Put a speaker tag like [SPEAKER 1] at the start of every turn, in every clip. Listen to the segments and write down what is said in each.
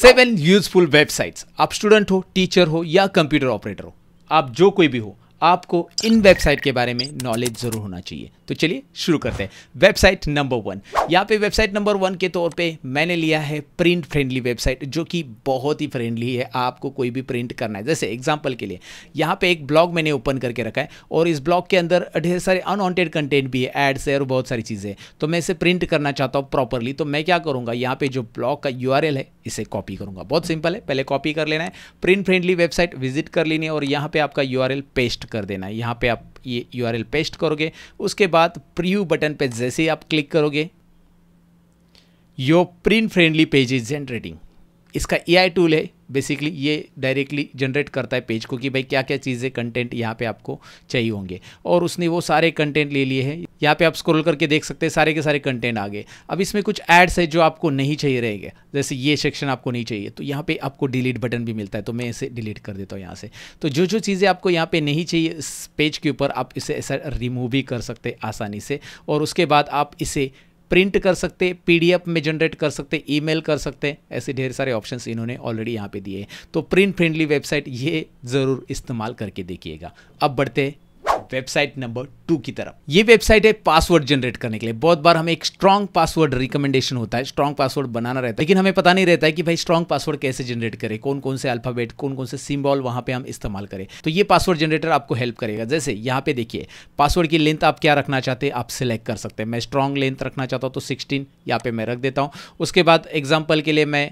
[SPEAKER 1] seven useful websites आप student हो teacher हो या कंप्यूटर ऑपरेटर हो आप जो कोई भी हो आपको इन वेबसाइट के बारे में नॉलेज ज़रूर होना चाहिए तो चलिए शुरू करते हैं वेबसाइट नंबर वन यहाँ पे वेबसाइट नंबर वन के तौर पे मैंने लिया है प्रिंट फ्रेंडली वेबसाइट जो कि बहुत ही फ्रेंडली है आपको कोई भी प्रिंट करना है जैसे एग्जाम्पल के लिए यहाँ पे एक ब्लॉग मैंने ओपन करके रखा है और इस ब्लॉग के अंदर ढेर सारे अनवॉन्टेड कंटेंट भी है एड्स है और बहुत सारी चीज़ें तो मैं इसे प्रिंट करना चाहता हूँ प्रॉपरली तो मैं क्या करूँगा यहाँ पर जो ब्लॉग का यू है इसे कॉपी करूँगा बहुत सिंपल है पहले कॉपी कर लेना है प्रिंट फ्रेंडली वेबसाइट विजिट कर लेनी है और यहाँ पर आपका यू पेस्ट कर देना यहाँ पे आप ये यू पेस्ट करोगे उसके बाद प्रीव्यू बटन पे जैसे ही आप क्लिक करोगे your print friendly page is generating इसका ए आई टूल है बेसिकली ये डायरेक्टली जनरेट करता है पेज को कि भाई क्या क्या चीज़ें कंटेंट यहाँ पे आपको चाहिए होंगे और उसने वो सारे कंटेंट ले लिए हैं यहाँ पे आप स्क्रॉल करके देख सकते हैं सारे के सारे कंटेंट आ गए अब इसमें कुछ एड्स है जो आपको नहीं चाहिए रहेगा जैसे ये सेक्शन आपको नहीं चाहिए तो यहाँ पे आपको डिलीट बटन भी मिलता है तो मैं इसे डिलीट कर देता हूँ यहाँ से तो जो जो चीज़ें आपको यहाँ पर नहीं चाहिए इस पेज के ऊपर आप इसे ऐसा रिमूव भी कर सकते आसानी से और उसके बाद आप इसे प्रिंट कर सकते पीडीएफ में जनरेट कर सकते ईमेल कर सकते ऐसे ढेर सारे ऑप्शंस इन्होंने ऑलरेडी यहाँ पे दिए तो प्रिंट फ्रेंडली वेबसाइट ये ज़रूर इस्तेमाल करके देखिएगा अब बढ़ते वेबसाइट नंबर टू की तरफ ये वेबसाइट है पासवर्ड जनरेट करने के लिए बहुत बार हमें एक स्ट्रॉन्ग पासवर्ड रिकमेंडेशन होता है स्ट्रॉन्ग पासवर्ड बनाना रहता है लेकिन हमें पता नहीं रहता है कि भाई स्ट्रॉन्ग पासवर्ड कैसे जनरेट करें कौन कौन से अल्फाबेट कौन कौन से सिम्बॉल वहां पर हम इस्तेमाल करें तो ये पासवर्ड जनरेटर आपको हेल्प करेगा जैसे यहाँ पे देखिए पासवर्ड की लेंथ आप क्या रखना चाहते हैं आप सिलेक्ट कर सकते हैं मैं स्ट्रॉन्ग लेंथ रखना चाहता हूँ तो सिक्सटीन यहाँ पे मैं रख देता हूँ उसके बाद एग्जाम्पल के लिए मैं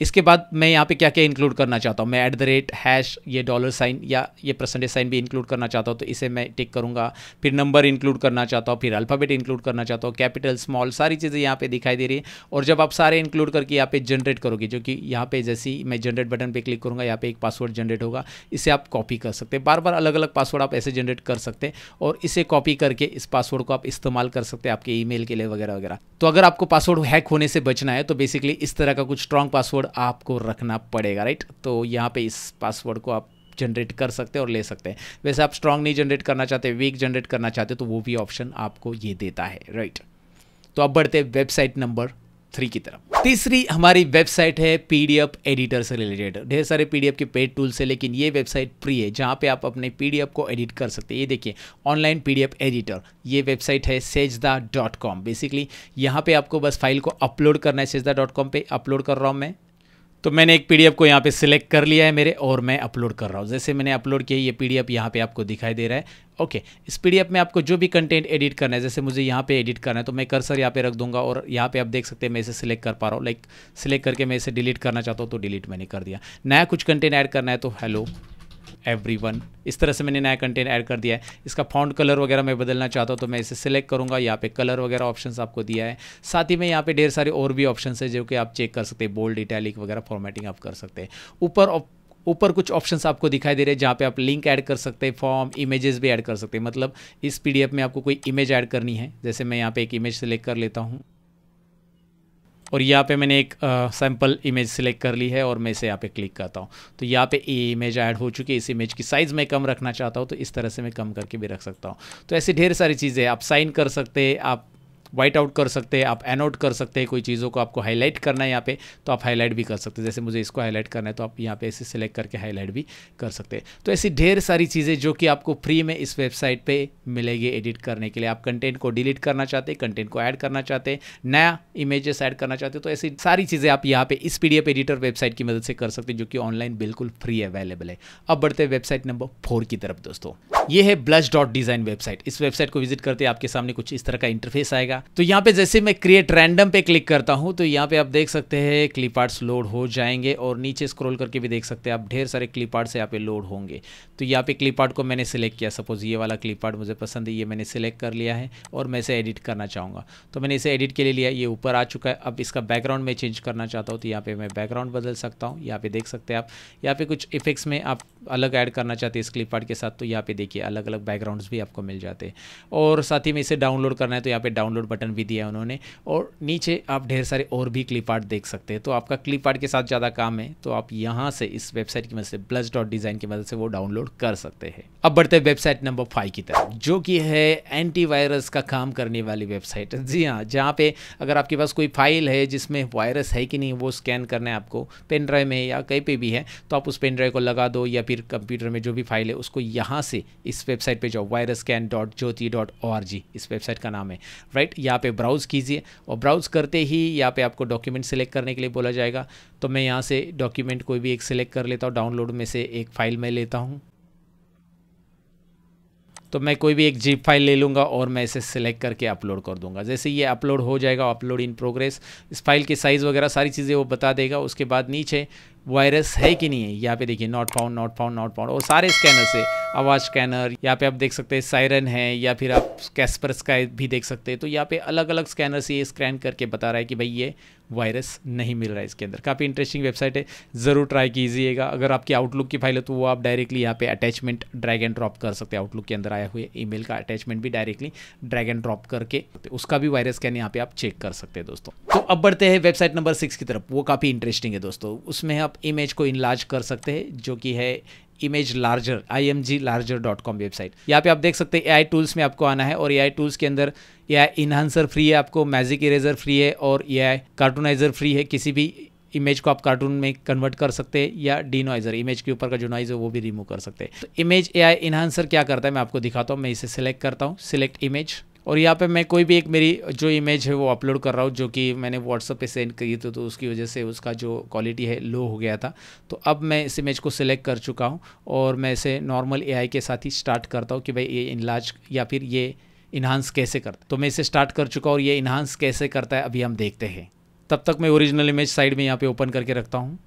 [SPEAKER 1] इसके बाद मैं यहाँ पे क्या क्या इंक्लूड करना चाहता हूँ मैं एट द रेट हैश ये डॉलर साइन या ये परसेंटेज साइन भी इंक्लूड करना चाहता हूँ तो इसे मैं टिक करूँगा फिर नंबर इंक्लूड करना चाहता हूँ फिर अल्फ़ाबेट इंक्लूड करना चाहता हूँ कैपिटल स्मॉल सारी चीज़ें यहाँ पे दिखाई दे रही है और जब आप सारे इंक्लूड करके यहाँ पे जनरेट करोगे जो कि यहाँ पे जैसे ही मैं जनरेट बटन पर क्लिक करूँगा यहाँ पे एक पासवर्ड जनरेट होगा इसे आप कॉपी कर सकते हैं बार बार अलग अलग पासवर्ड आप ऐसे जनरेट कर सकते हैं और इसे कॉपी करके इस पासवर्ड को आप इस्तेमाल कर सकते हैं आपके ई के लिए वगैरह वगैरह तो अगर आपको पासवर्ड हैक होने से बचना है तो बेसिकली इस तरह का कुछ स्ट्रॉन्ग पासवर्ड पासवर्ड आपको रखना पड़ेगा राइट तो यहाँ पे इस पासवर्ड को आप जनरेट कर सकते हैं और ले सकते हैं वैसे आप स्ट्रांग नहीं जनरेट करना चाहते वीक जनरेट करना चाहते तो वो भी ऑप्शन आपको ये देता है राइट तो आप बढ़ते हैं वेबसाइट नंबर थ्री की तरफ तीसरी हमारी वेबसाइट है पीडीएफ एडिटर से रिलेटेड ढेर सारे पीडीएफ के पेड टूल्स है लेकिन ये वेबसाइट फ्री है जहाँ पे आप अपने पीडीएफ को एडिट कर सकते हैं ये देखिए ऑनलाइन पीडीएफ एडिटर ये वेबसाइट है सेजदा बेसिकली यहाँ पे आपको बस फाइल को अपलोड करना है सेजदा डॉट कॉम पर अपलोड कर रहा हूँ मैं तो मैंने एक पीडीएफ को यहाँ पे सिलेक्ट कर लिया है मेरे और मैं अपलोड कर रहा हूँ जैसे मैंने अपलोड किया ये पीडीएफ यहाँ पे आपको दिखाई दे रहा है ओके इस पीडीएफ में आपको जो भी कंटेंट एडिट करना है जैसे मुझे यहाँ पे एडिट करना है तो मैं कर्सर यहाँ पे रख दूंगा और यहाँ पे आप देख सकते हैं मैं इसे सिलेक्ट कर पा रहा हूँ लाइक सिलेक्ट करके मैं इसे डिलीट करना चाहता हूँ तो डिलीट मैंने कर दिया नया कुछ कंटेंट ऐड करना है तो हेलो एवरी वन इस तरह से मैंने नया कंटेंट ऐड कर दिया है इसका फाउंड कलर वगैरह मैं बदलना चाहता हूँ तो मैं इसे सिलेक्ट करूँगा यहाँ पे कलर वगैरह ऑप्शन आपको दिया है साथ ही में यहाँ पे ढेर सारे और भी ऑप्शन है जो कि आप चेक कर सकते हैं बोल्ड इटैलिक वगैरह फॉर्मेटिंग आप कर सकते हैं ऊपर ऊपर कुछ ऑप्शंस आपको दिखाई दे रहे हैं जहाँ पे आप लिंक ऐड कर सकते हैं फॉर्म इमेजेस भी ऐड कर सकते हैं मतलब इस पीडीएफ में आपको कोई इमेज ऐड करनी है जैसे मैं यहाँ पे एक इमेज सेलेक्ट कर लेता हूँ और यहाँ पे मैंने एक सैम्पल इमेज सेलेक्ट कर ली है और मैं इसे यहाँ पे क्लिक करता हूँ तो यहाँ पे ये इमेज ऐड हो चुकी है इस इमेज की साइज़ मैं कम रखना चाहता हूँ तो इस तरह से मैं कम करके भी रख सकता हूँ तो ऐसी ढेर सारी चीज़ें आप साइन कर सकते आप व्हाइट आउट कर सकते हैं आप एनोट कर सकते हैं कोई चीज़ों को आपको हाईलाइट करना है यहाँ पे तो आप हाईलाइट भी कर सकते हैं जैसे मुझे इसको हाईलाइट करना है तो आप यहाँ पे ऐसे सेलेक्ट करके हाईलाइट भी कर सकते हैं तो ऐसी ढेर सारी चीज़ें जो कि आपको फ्री में इस वेबसाइट पर मिलेगी एडिट करने के लिए आप कंटेंट को डिलीट करना चाहते हैं कंटेंट को ऐड करना चाहते हैं नया इमेजेस ऐड करना चाहते हैं तो ऐसी सारी चीज़ें आप यहाँ पर इस पी एडिटर वेबसाइट की मदद से कर सकते हैं जो कि ऑनलाइन बिल्कुल फ्री अवेलेबल है अब बढ़ते हैं वेबसाइट नंबर फोर की तरफ दोस्तों ये है ब्लश डॉट डिज़ाइन वेबसाइट इस वेबसाइट को विजिट करते आपके सामने कुछ इस तरह का इंटरफेस आएगा जाएगा तो यहाँ पे जैसे मैं क्रिएट रैंडम पे क्लिक करता हूँ तो यहाँ पे आप देख सकते हैं क्लिप आर्ट्स लोड हो जाएंगे और नीचे स्क्रॉल करके भी देख सकते हैं आप ढेर सारे क्लिप आर्ट्स यहाँ पे लोड होंगे तो यहाँ पे क्लिप आर्ट को मैंने सिलेक्ट किया सपोज ये वाला क्लिप आर्ट मुझे पसंद है ये मैंने सिलेक्ट कर लिया है और मैं इसे एडिट करना चाहूँगा तो मैंने इसे एडिट के लिए लिया ये ऊपर आ चुका है अब इसका बैकग्राउंड मैं चेंज करना चाहता हूँ तो यहाँ पे मैं बैकग्राउंड बदल सकता हूँ यहाँ पे देख सकते हैं आप यहाँ पे कुछ इफेक्ट्स में आप अलग ऐड करना चाहते हैं इस क्लिप आर्ट के साथ तो यहाँ पे देखिए अलग अलग बैकग्राउंड्स भी आपको मिल जाते हैं और साथ ही में इसे डाउनलोड करना है तो यहाँ पे डाउनलोड डाउनलोड बटन भी दिया उन्होंने और नीचे आप ढेर सारे और भी क्लिप आर्ट देख सकते हैं तो आपका क्लिप आर्ट के साथ ज़्यादा काम है तो आप यहाँ से इस वेबसाइट की मदद से प्लस डॉट डिज़ाइन की मदद से वो डाउनलोड कर सकते हैं अब बढ़ते हैं वेबसाइट नंबर फाइव की तरफ जो कि है एंटीवायरस का काम करने वाली वेबसाइट जी हाँ जहाँ पे अगर आपके पास कोई फाइल है जिसमें वायरस है कि नहीं वो स्कैन करना है आपको पेन ड्राइव में या कहीं पर भी है तो आप उस पेन ड्राइव को लगा दो या फिर कंप्यूटर में जो भी फाइल है उसको यहाँ से इस वेबसाइट पर जाओ virus scan dot Jotti dot O R G इस वेबसाइट का नाम है राइट यहाँ पे ब्राउज़ कीजिए और ब्राउज़ करते ही यहाँ पे आपको डॉक्यूमेंट सेलेक्ट करने के लिए बोला जाएगा तो मैं यहाँ से डॉक्यूमेंट कोई भी एक सेलेक्ट कर लेता हूँ डाउनलोड में से एक फ़ाइल में लेता हूँ तो मैं कोई भी एक जीप फाइल ले लूँगा और मैं इसे सिलेक्ट करके अपलोड कर दूँगा जैसे ये अपलोड हो जाएगा अपलोड इन प्रोग्रेस इस फाइल की साइज़ वगैरह सारी चीज़ें वो बता देगा उसके बाद नीचे वायरस है कि नहीं है यहाँ पे देखिए not found not found not found और सारे स्कैनर से आवाज़ स्कैनर यहाँ पे आप देख सकते हैं साइरन है या फिर आप कैस्पर स्काई भी देख सकते हैं तो यहाँ पे अलग अलग स्कैनर से ये स्कैन करके बता रहा है कि भाई ये वायरस नहीं मिल रहा है इसके अंदर काफ़ी इंटरेस्टिंग वेबसाइट है ज़रूर ट्राई कीजिएगा अगर आपकी आउटलुक की फाइल है तो वो आप डायरेक्टली यहाँ पे अटैचमेंट ड्रैग एंड ड्रॉप कर सकते हैं आउटलुक के अंदर आया हुए ईमेल का अटैचमेंट भी डायरेक्टली ड्रैग एंड ड्रॉप करके तो उसका भी वायरस स्कैन यहाँ पे आप चेक कर सकते हैं दोस्तों तो अब बढ़ते हैं वेबसाइट नंबर सिक्स की तरफ वो काफ़ी इंटरेस्टिंग है दोस्तों उसमें आप इमेज को इनलाज कर सकते हैं जो कि है image larger I M G larger dot com website यहाँ पे आप देख सकते हैं ए आई टूल्स में आपको आना है और ए आई टूल्स के अंदर ए आई इन्हांसर फ्री है आपको मैजिक इरेजर फ्री है और ए आई कार्टूनाइजर फ्री है किसी भी इमेज को आप कार्टून में कन्वर्ट कर सकते हैं या डी नॉइजर इमेज के ऊपर का जो नॉइज है वो भी रिमूव कर सकते हैं तो इमेज ए आई इन्हांसर क्या करता है मैं आपको दिखाता हूँ मैं इसे सिलेक्ट करता हूँ सिलेक्ट इमेज और यहाँ पे मैं कोई भी एक मेरी जो इमेज है वो अपलोड कर रहा हूँ जो कि मैंने व्हाट्सअप पे सेंड की थी तो उसकी वजह से उसका जो क्वालिटी है लो हो गया था तो अब मैं इस इमेज को सिलेक्ट कर चुका हूँ और मैं इसे नॉर्मल ए के साथ ही स्टार्ट करता हूँ कि भाई ये इनलाज या फिर ये इन्हांस कैसे करता तो मैं इसे स्टार्ट कर चुका हूँ और ये इन्हांस कैसे करता है अभी हम देखते हैं तब तक मैं ओरिजिनल इमेज साइड में यहाँ पर ओपन करके रखता हूँ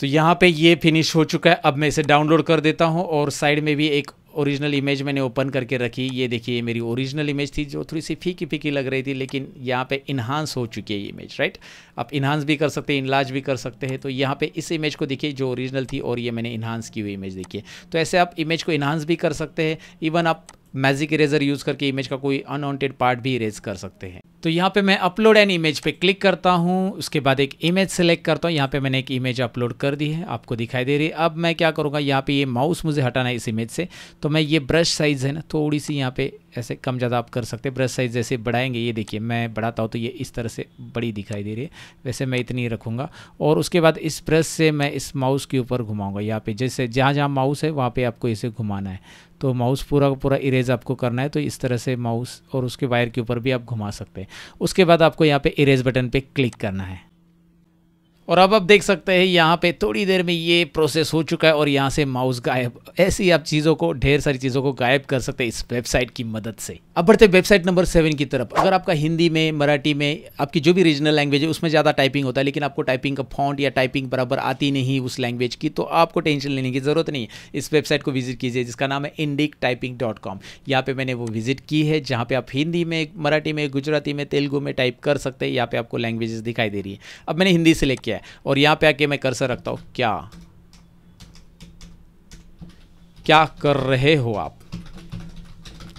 [SPEAKER 1] तो यहाँ पे ये फिनिश हो चुका है अब मैं इसे डाउनलोड कर देता हूँ और साइड में भी एक ओरिजिनल इमेज मैंने ओपन करके रखी ये देखिए ये मेरी ओरिजिनल इमेज थी जो थोड़ी सी फीकी फीकी लग रही थी लेकिन यहाँ पे इन्हांस हो चुकी है ये इमेज राइट आप इन्हांस भी कर सकते हैं इनलाज भी कर सकते हैं तो यहाँ पे इस इमेज को देखिए जो ओरिजिनल थी और ये मैंने इन्हांस की हुई इमेज देखी तो ऐसे आप इमेज को इन्हांस भी कर सकते हैं इवन आप मैजिक इरेजर यूज़ करके इमेज का कोई अनवांटेड पार्ट भी इरेज कर सकते हैं तो यहाँ पे मैं अपलोड एन इमेज पे क्लिक करता हूँ उसके बाद एक इमेज सेलेक्ट करता हूँ यहाँ पे मैंने एक इमेज अपलोड कर दी है आपको दिखाई दे रही है अब मैं क्या करूँगा यहाँ पे ये माउस मुझे हटाना है इस इमेज से तो मैं ये ब्रश साइज़ है ना थोड़ी सी यहाँ पे ऐसे कम ज़्यादा आप कर सकते हैं ब्रश साइज़ जैसे बढ़ाएंगे ये देखिए मैं बढ़ाता हूँ तो ये इस तरह से बड़ी दिखाई दे रही है वैसे मैं इतनी रखूँगा और उसके बाद इस ब्रश से मैं इस माउस के ऊपर घुमाऊँगा यहाँ पे जैसे जहाँ जहाँ माउस है वहाँ पर आपको इसे घुमाना है तो माउस पूरा का पूरा इरेज आपको करना है तो इस तरह से माउस और उसके वायर के ऊपर भी आप घुमा सकते हैं उसके बाद आपको यहाँ पे इरेज बटन पे क्लिक करना है और अब आप देख सकते हैं यहाँ पे थोड़ी देर में ये प्रोसेस हो चुका है और यहाँ से माउस गायब ऐसी आप चीज़ों को ढेर सारी चीज़ों को गायब कर सकते हैं इस वेबसाइट की मदद से अब बढ़ते वेबसाइट नंबर सेवन की तरफ अगर आपका हिंदी में मराठी में आपकी जो भी रीजनल लैंग्वेज है उसमें ज़्यादा टाइपिंग होता है लेकिन आपको टाइपिंग का फॉन्ट या टाइपिंग बराबर आती नहीं उस लैंग्वेज की तो आपको टेंशन लेने की ज़रूरत नहीं है इस वेबसाइट को विजिट कीजिए जिसका नाम है इंडिक टाइपिंग डॉट कॉम यहाँ पर मैंने वो विजिट की है जहाँ पर आप हिंदी में मराठी में गुजराती में तेलुगू में टाइप कर सकते हैं यहाँ पर आपको लैंग्वेजेस दिखाई दे रही है अब मैंने हिंदी सेलेक्ट किया है और यहां पे आके मैं कर्सर रखता हूं क्या क्या कर रहे हो आप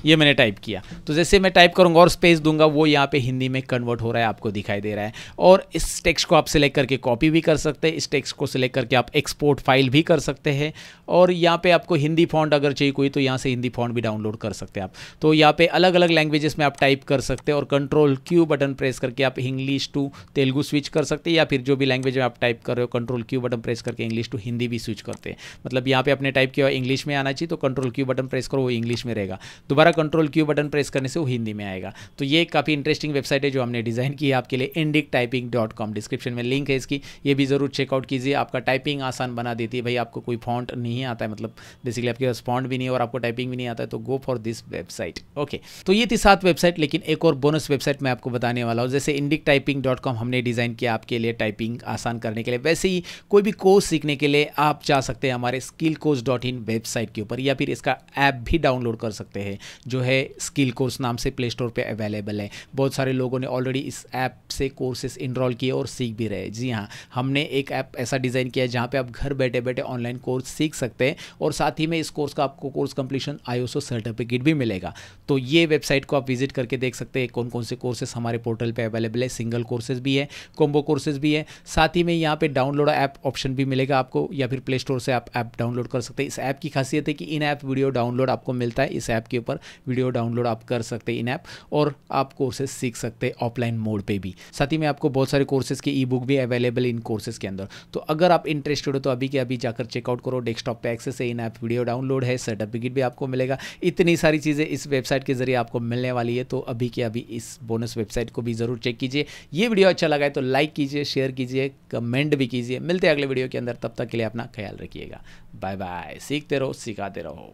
[SPEAKER 1] ये मैंने टाइप किया तो जैसे मैं टाइप करूँगा और स्पेस दूंगा वो यहाँ पे हिंदी में कन्वर्ट हो रहा है आपको दिखाई दे रहा है और इस टेक्स्ट को आप सिलेक्ट करके कॉपी भी कर सकते हैं इस टेक्स्ट को सिलेक्ट करके आप एक्सपोर्ट फाइल भी कर सकते हैं और यहाँ पे आपको हिंदी फॉन्ट अगर चाहिए कोई तो यहाँ से हिंदी फॉन्ट भी डाउनलोड कर सकते हैं आप तो यहाँ पर अलग अलग लैंग्वेजेस में आप टाइप कर सकते हैं और कंट्रोल क्यू बटन प्रेस करके आप इंग्लिश टू तेलुगू स्विच कर सकते हैं या फिर जो भी लैंग्वेज में आप टाइप कर रहे हो कंट्रोल क्यू बटन प्रेस करके इंग्लिश टू हिंदी भी स्विच करते हैं मतलब यहाँ पर आपने टाइप किया इंग्लिश में आना चाहिए तो कंट्रोल क्यू बटन प्रेस करो वो इंग्लिश में रहेगा दोबारा दोबारा कंट्रोल क्यू बटन प्रेस करने से वो हिंदी में आएगा तो ये काफ़ी इंटरेस्टिंग वेबसाइट है जो हमने डिज़ाइन की है आपके लिए Indic typing dot com description में लिंक है इसकी ये भी ज़रूर चेकआउट कीजिए आपका टाइपिंग आसान बना देती है भाई आपको कोई फॉन्ट नहीं आता है मतलब बेसिकली आपके पास फॉन्ट भी नहीं और आपको टाइपिंग भी नहीं आता है तो go for this website okay तो ये थी सात वेबसाइट लेकिन एक और बोनस वेबसाइट मैं आपको बताने वाला हूँ जैसे इंडिक टाइपिंग डॉट कॉम हमने डिज़ाइन किया आपके लिए टाइपिंग आसान करने के लिए वैसे ही कोई भी कोर्स सीखने के लिए आप जा सकते हैं हमारे skill course dot in website के ऊपर या फिर इसका ऐप भी डाउनलोड कर सकते हैं जो है स्किल कोर्स नाम से प्ले स्टोर पर अवेलेबल है बहुत सारे लोगों ने ऑलरेडी इस ऐप से कोर्सेज इनरोल किए और सीख भी रहे जी हाँ हमने एक ऐप ऐसा डिज़ाइन किया है जहाँ पर आप घर बैठे बैठे ऑनलाइन कोर्स सीख सकते हैं और साथ ही में इस कोर्स का आपको कोर्स कंप्लीशन आईओसो सर्टिफिकेट भी मिलेगा तो ये वेबसाइट को आप विजिट करके देख सकते हैं कौन कौन से कोर्सेस हमारे पोर्टल पे अवेलेबल है सिंगल कोर्सेज भी है कॉम्बो कोर्सेज भी है साथ ही में यहाँ पे डाउनलोड ऐप ऑप्शन भी मिलेगा आपको या फिर प्ले स्टोर से आप ऐप डाउनलोड कर सकते हैं इस ऐप की खासियत है कि इन ऐप वीडियो डाउनलोड आपको मिलता है इस ऐप के ऊपर वीडियो डाउनलोड आप कर सकते इन ऐप और आप कोर्सेज सीख सकते हैं ऑफलाइन मोड पर भी साथ ही में आपको बहुत सारे कोर्सेज की ई बुक भी अवेलेबल इन कोर्सेज के अंदर तो अगर आप इंटरेस्टेड हो तो अभी के अभी जाकर चेकआउट करो डेस्कटॉप पे एक्सेस है इन ऐप वीडियो डाउनलोड है सर्टिफिकेट भी आपको मिलेगा इतनी सारी चीज़ें इस वेबसाइट के जरिए आपको मिलने वाली है तो अभी के अभी इस बोनस वेबसाइट को भी ज़रूर चेक कीजिए ये वीडियो अच्छा लगा है तो लाइक कीजिए शेयर कीजिए कमेंट भी कीजिए मिलते हैं अगले वीडियो के अंदर तब तक के लिए अपना ख्याल रखिएगा बाय बाय सीखते रहो सिखाते रहो